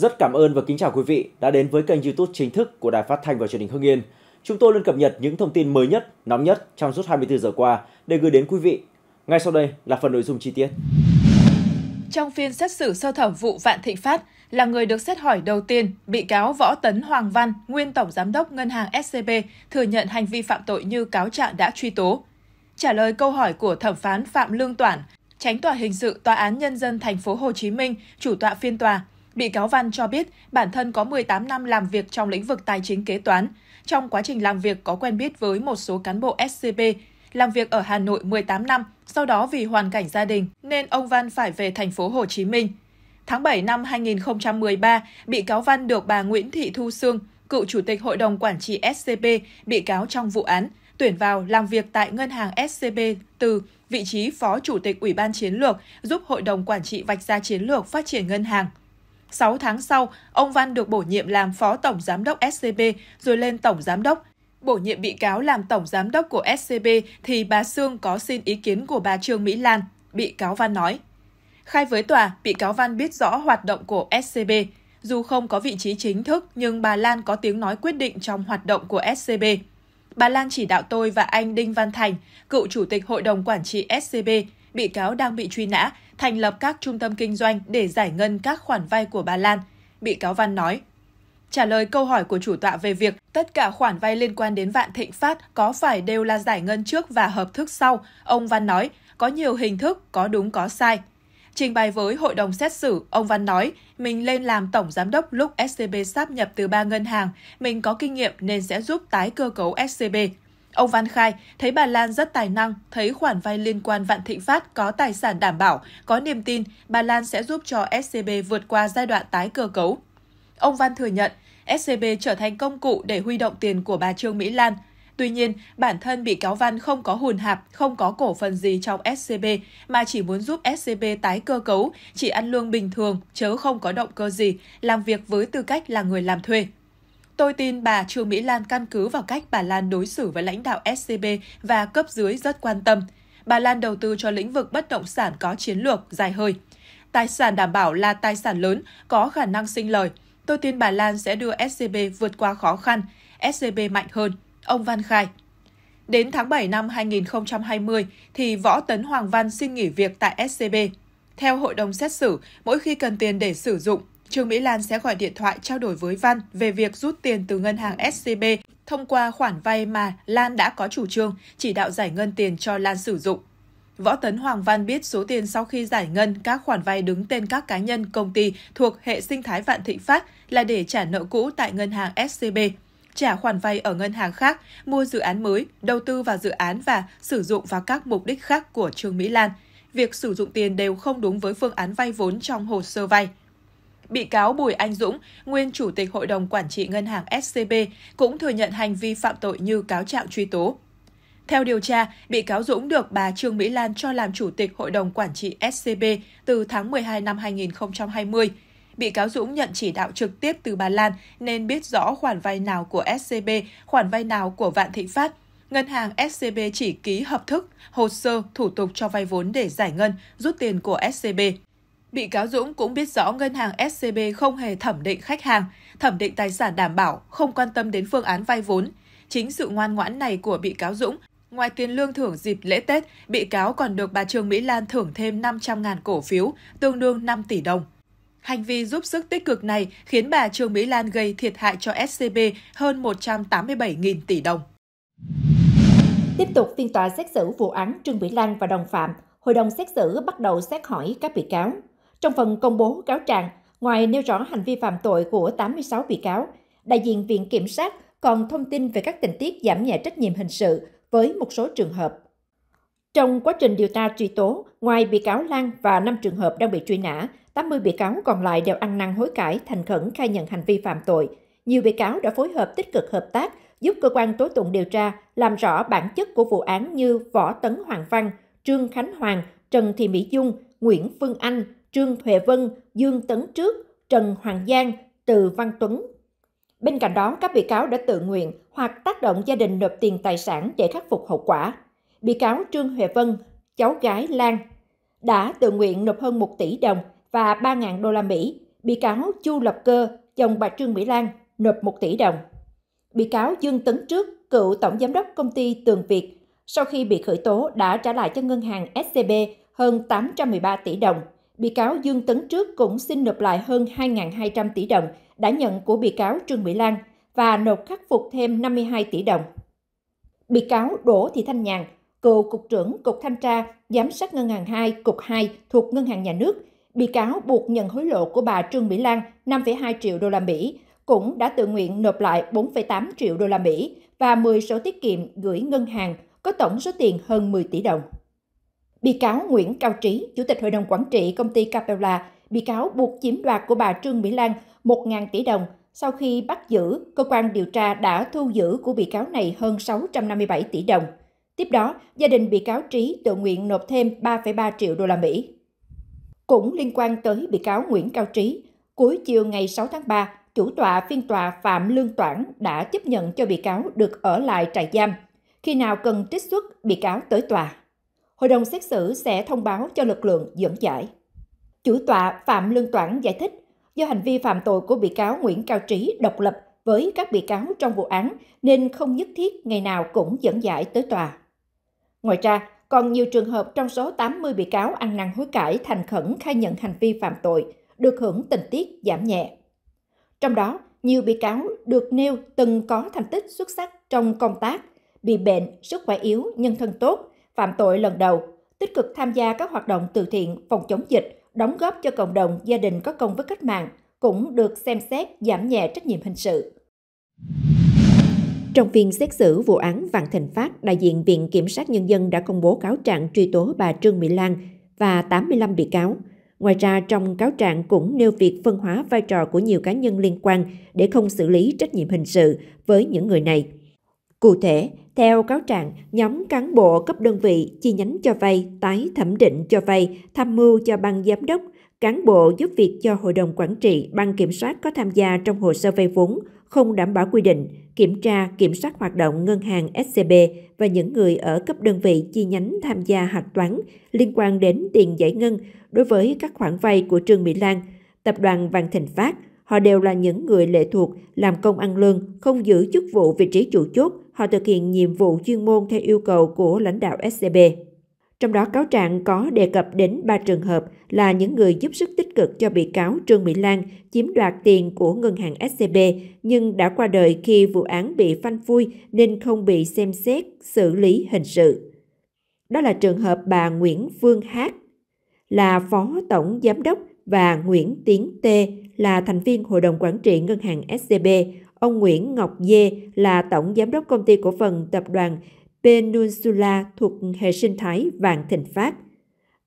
Rất cảm ơn và kính chào quý vị đã đến với kênh YouTube chính thức của Đài Phát thanh và Truyền hình Hưng Yên. Chúng tôi luôn cập nhật những thông tin mới nhất, nóng nhất trong suốt 24 giờ qua để gửi đến quý vị. Ngay sau đây là phần nội dung chi tiết. Trong phiên xét xử sơ thẩm vụ Vạn Thịnh Phát là người được xét hỏi đầu tiên, bị cáo Võ Tấn Hoàng Văn, nguyên tổng giám đốc ngân hàng SCB, thừa nhận hành vi phạm tội như cáo trạng đã truy tố. Trả lời câu hỏi của thẩm phán Phạm Lương Toản, tránh tòa hình sự Tòa án nhân dân thành phố Hồ Chí Minh, chủ tọa phiên tòa, Bị cáo Văn cho biết bản thân có 18 năm làm việc trong lĩnh vực tài chính kế toán. Trong quá trình làm việc có quen biết với một số cán bộ SCB, làm việc ở Hà Nội 18 năm, sau đó vì hoàn cảnh gia đình nên ông Văn phải về thành phố Hồ Chí Minh. Tháng 7 năm 2013, bị cáo Văn được bà Nguyễn Thị Thu Sương, cựu chủ tịch hội đồng quản trị SCB, bị cáo trong vụ án tuyển vào làm việc tại ngân hàng SCB từ vị trí phó chủ tịch Ủy ban chiến lược, giúp hội đồng quản trị vạch ra chiến lược phát triển ngân hàng. 6 tháng sau, ông Văn được bổ nhiệm làm Phó Tổng Giám đốc SCB rồi lên Tổng Giám đốc. Bổ nhiệm bị cáo làm Tổng Giám đốc của SCB thì bà Sương có xin ý kiến của bà Trương Mỹ Lan, bị cáo Văn nói. Khai với tòa, bị cáo Văn biết rõ hoạt động của SCB. Dù không có vị trí chính thức, nhưng bà Lan có tiếng nói quyết định trong hoạt động của SCB. Bà Lan chỉ đạo tôi và anh Đinh Văn Thành, cựu chủ tịch hội đồng quản trị SCB, bị cáo đang bị truy nã, thành lập các trung tâm kinh doanh để giải ngân các khoản vay của bà Lan. Bị cáo Văn nói, Trả lời câu hỏi của chủ tọa về việc tất cả khoản vay liên quan đến Vạn Thịnh Phát có phải đều là giải ngân trước và hợp thức sau, ông Văn nói, có nhiều hình thức, có đúng có sai. Trình bày với hội đồng xét xử, ông Văn nói, mình lên làm tổng giám đốc lúc SCB sáp nhập từ ba ngân hàng, mình có kinh nghiệm nên sẽ giúp tái cơ cấu SCB. Ông Văn khai, thấy bà Lan rất tài năng, thấy khoản vay liên quan Vạn Thịnh Phát có tài sản đảm bảo, có niềm tin bà Lan sẽ giúp cho SCB vượt qua giai đoạn tái cơ cấu. Ông Văn thừa nhận, SCB trở thành công cụ để huy động tiền của bà Trương Mỹ Lan. Tuy nhiên, bản thân bị cáo Văn không có hùn hạp, không có cổ phần gì trong SCB, mà chỉ muốn giúp SCB tái cơ cấu, chỉ ăn lương bình thường, chớ không có động cơ gì, làm việc với tư cách là người làm thuê. Tôi tin bà Trương Mỹ Lan căn cứ vào cách bà Lan đối xử với lãnh đạo SCB và cấp dưới rất quan tâm. Bà Lan đầu tư cho lĩnh vực bất động sản có chiến lược, dài hơi. Tài sản đảm bảo là tài sản lớn, có khả năng sinh lời. Tôi tin bà Lan sẽ đưa SCB vượt qua khó khăn, SCB mạnh hơn, ông Văn khai. Đến tháng 7 năm 2020 thì Võ Tấn Hoàng Văn xin nghỉ việc tại SCB. Theo hội đồng xét xử, mỗi khi cần tiền để sử dụng, Trương Mỹ Lan sẽ gọi điện thoại trao đổi với Văn về việc rút tiền từ ngân hàng SCB thông qua khoản vay mà Lan đã có chủ trương, chỉ đạo giải ngân tiền cho Lan sử dụng. Võ Tấn Hoàng Văn biết số tiền sau khi giải ngân các khoản vay đứng tên các cá nhân công ty thuộc hệ sinh thái Vạn Thịnh Phát là để trả nợ cũ tại ngân hàng SCB, trả khoản vay ở ngân hàng khác, mua dự án mới, đầu tư vào dự án và sử dụng vào các mục đích khác của Trương Mỹ Lan. Việc sử dụng tiền đều không đúng với phương án vay vốn trong hồ sơ vay bị cáo Bùi Anh Dũng, nguyên Chủ tịch Hội đồng Quản trị Ngân hàng SCB, cũng thừa nhận hành vi phạm tội như cáo trạng truy tố. Theo điều tra, bị cáo Dũng được bà Trương Mỹ Lan cho làm Chủ tịch Hội đồng Quản trị SCB từ tháng 12 năm 2020. Bị cáo Dũng nhận chỉ đạo trực tiếp từ bà Lan nên biết rõ khoản vay nào của SCB, khoản vay nào của Vạn Thịnh Phát. Ngân hàng SCB chỉ ký hợp thức, hồ sơ, thủ tục cho vay vốn để giải ngân, rút tiền của SCB. Bị cáo Dũng cũng biết rõ ngân hàng SCB không hề thẩm định khách hàng, thẩm định tài sản đảm bảo, không quan tâm đến phương án vay vốn. Chính sự ngoan ngoãn này của bị cáo Dũng, ngoài tiền lương thưởng dịp lễ Tết, bị cáo còn được bà Trương Mỹ Lan thưởng thêm 500.000 cổ phiếu, tương đương 5 tỷ đồng. Hành vi giúp sức tích cực này khiến bà Trương Mỹ Lan gây thiệt hại cho SCB hơn 187.000 tỷ đồng. Tiếp tục phiên tòa xét xử vụ án Trương Mỹ Lan và đồng phạm, hội đồng xét xử bắt đầu xét hỏi các bị cáo. Trong phần công bố cáo trạng, ngoài nêu rõ hành vi phạm tội của 86 bị cáo, đại diện Viện Kiểm sát còn thông tin về các tình tiết giảm nhẹ trách nhiệm hình sự với một số trường hợp. Trong quá trình điều tra truy tố, ngoài bị cáo Lan và 5 trường hợp đang bị truy nã, 80 bị cáo còn lại đều ăn năn hối cải, thành khẩn khai nhận hành vi phạm tội. Nhiều bị cáo đã phối hợp tích cực hợp tác, giúp cơ quan tố tụng điều tra làm rõ bản chất của vụ án như Võ Tấn Hoàng Văn, Trương Khánh Hoàng, Trần Thị Mỹ Dung, Nguyễn Phương Anh, Trương Huệ Vân, Dương Tấn Trước, Trần Hoàng Giang, Từ Văn Tuấn. Bên cạnh đó, các bị cáo đã tự nguyện hoặc tác động gia đình nộp tiền tài sản để khắc phục hậu quả. Bị cáo Trương Huệ Vân, cháu gái Lan, đã tự nguyện nộp hơn 1 tỷ đồng và 3.000 đô la Mỹ. Bị cáo Chu Lập Cơ, chồng bà Trương Mỹ Lan, nộp 1 tỷ đồng. Bị cáo Dương Tấn Trước, cựu tổng giám đốc công ty Tường Việt, sau khi bị khởi tố đã trả lại cho ngân hàng SCB hơn 813 tỷ đồng – bị cáo Dương Tấn Trước cũng xin nộp lại hơn 2.200 tỷ đồng đã nhận của bị cáo Trương Mỹ Lan và nộp khắc phục thêm 52 tỷ đồng. Bị cáo Đỗ Thị Thanh Nhàn, cựu Cục trưởng Cục Thanh tra, Giám sát Ngân hàng 2, Cục 2 thuộc Ngân hàng Nhà nước, bị cáo buộc nhận hối lộ của bà Trương Mỹ Lan 5,2 triệu đô la Mỹ, cũng đã tự nguyện nộp lại 4,8 triệu đô la Mỹ và 10 sổ tiết kiệm gửi ngân hàng có tổng số tiền hơn 10 tỷ đồng. Bị cáo Nguyễn Cao Trí, Chủ tịch Hội đồng Quản trị công ty Capella, bị cáo buộc chiếm đoạt của bà Trương Mỹ Lan 1.000 tỷ đồng. Sau khi bắt giữ, cơ quan điều tra đã thu giữ của bị cáo này hơn 657 tỷ đồng. Tiếp đó, gia đình bị cáo Trí tự nguyện nộp thêm 3,3 triệu đô la Mỹ. Cũng liên quan tới bị cáo Nguyễn Cao Trí, cuối chiều ngày 6 tháng 3, chủ tọa phiên tòa Phạm Lương Toản đã chấp nhận cho bị cáo được ở lại trại giam. Khi nào cần trích xuất, bị cáo tới tòa hội đồng xét xử sẽ thông báo cho lực lượng dẫn giải. Chủ tọa Phạm Lương Toản giải thích, do hành vi phạm tội của bị cáo Nguyễn Cao Trí độc lập với các bị cáo trong vụ án nên không nhất thiết ngày nào cũng dẫn giải tới tòa. Ngoài ra, còn nhiều trường hợp trong số 80 bị cáo ăn năn hối cải thành khẩn khai nhận hành vi phạm tội, được hưởng tình tiết giảm nhẹ. Trong đó, nhiều bị cáo được nêu từng có thành tích xuất sắc trong công tác, bị bệnh, sức khỏe yếu, nhân thân tốt, phạm tội lần đầu, tích cực tham gia các hoạt động từ thiện, phòng chống dịch, đóng góp cho cộng đồng, gia đình có công với cách mạng, cũng được xem xét giảm nhẹ trách nhiệm hình sự. Trong phiên xét xử vụ án Vạn Thịnh Phát, đại diện Viện Kiểm sát Nhân dân đã công bố cáo trạng truy tố bà Trương Mỹ Lan và 85 bị cáo. Ngoài ra, trong cáo trạng cũng nêu việc phân hóa vai trò của nhiều cá nhân liên quan để không xử lý trách nhiệm hình sự với những người này. Cụ thể, theo cáo trạng, nhóm cán bộ cấp đơn vị chi nhánh cho vay, tái thẩm định cho vay, tham mưu cho ban giám đốc, cán bộ giúp việc cho hội đồng quản trị, ban kiểm soát có tham gia trong hồ sơ vay vốn không đảm bảo quy định, kiểm tra, kiểm soát hoạt động ngân hàng SCB và những người ở cấp đơn vị chi nhánh tham gia hạch toán liên quan đến tiền giải ngân đối với các khoản vay của Trương Mỹ Lan, tập đoàn Vạn Thịnh Phát, họ đều là những người lệ thuộc, làm công ăn lương, không giữ chức vụ vị trí chủ chốt, họ thực hiện nhiệm vụ chuyên môn theo yêu cầu của lãnh đạo SCB. Trong đó cáo trạng có đề cập đến 3 trường hợp là những người giúp sức tích cực cho bị cáo Trương Mỹ Lan chiếm đoạt tiền của ngân hàng SCB nhưng đã qua đời khi vụ án bị phanh phui nên không bị xem xét xử lý hình sự. Đó là trường hợp bà Nguyễn Phương Hát là Phó Tổng Giám đốc và Nguyễn Tiến Tê là thành viên Hội đồng Quản trị Ngân hàng SCB, ông Nguyễn Ngọc Dê là tổng giám đốc công ty cổ phần tập đoàn Peninsula thuộc hệ sinh thái Vạn Thịnh Phát.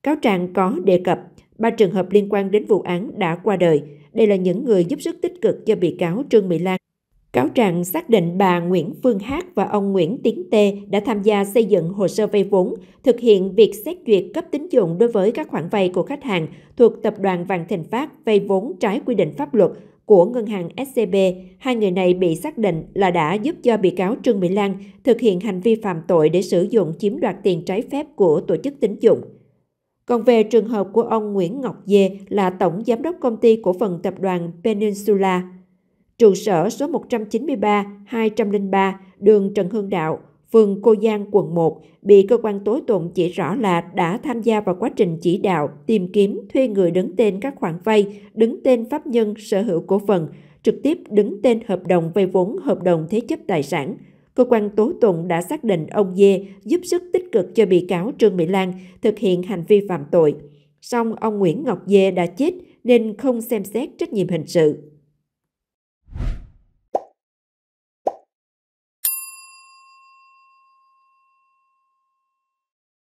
Cáo trạng có đề cập ba trường hợp liên quan đến vụ án đã qua đời. Đây là những người giúp sức tích cực cho bị cáo Trương Mỹ Lan. Cáo trạng xác định bà Nguyễn Phương Hát và ông Nguyễn Tiến Tê đã tham gia xây dựng hồ sơ vay vốn, thực hiện việc xét duyệt cấp tín dụng đối với các khoản vay của khách hàng thuộc tập đoàn Vạn Thịnh Phát vay vốn trái quy định pháp luật của ngân hàng SCB, hai người này bị xác định là đã giúp cho bị cáo Trương Mỹ Lan thực hiện hành vi phạm tội để sử dụng chiếm đoạt tiền trái phép của tổ chức tín dụng. Còn về trường hợp của ông Nguyễn Ngọc Dê là tổng giám đốc công ty cổ phần tập đoàn Peninsula, trụ sở số 193, 203, đường Trần Hưng Đạo, phường Cô Giang, quận 1, bị cơ quan tố tụng chỉ rõ là đã tham gia vào quá trình chỉ đạo, tìm kiếm, thuê người đứng tên các khoản vay, đứng tên pháp nhân sở hữu cổ phần, trực tiếp đứng tên hợp đồng vay vốn, hợp đồng thế chấp tài sản. Cơ quan tố tụng đã xác định ông Dê giúp sức tích cực cho bị cáo Trương Mỹ Lan thực hiện hành vi phạm tội. Song ông Nguyễn Ngọc Dê đã chết nên không xem xét trách nhiệm hình sự.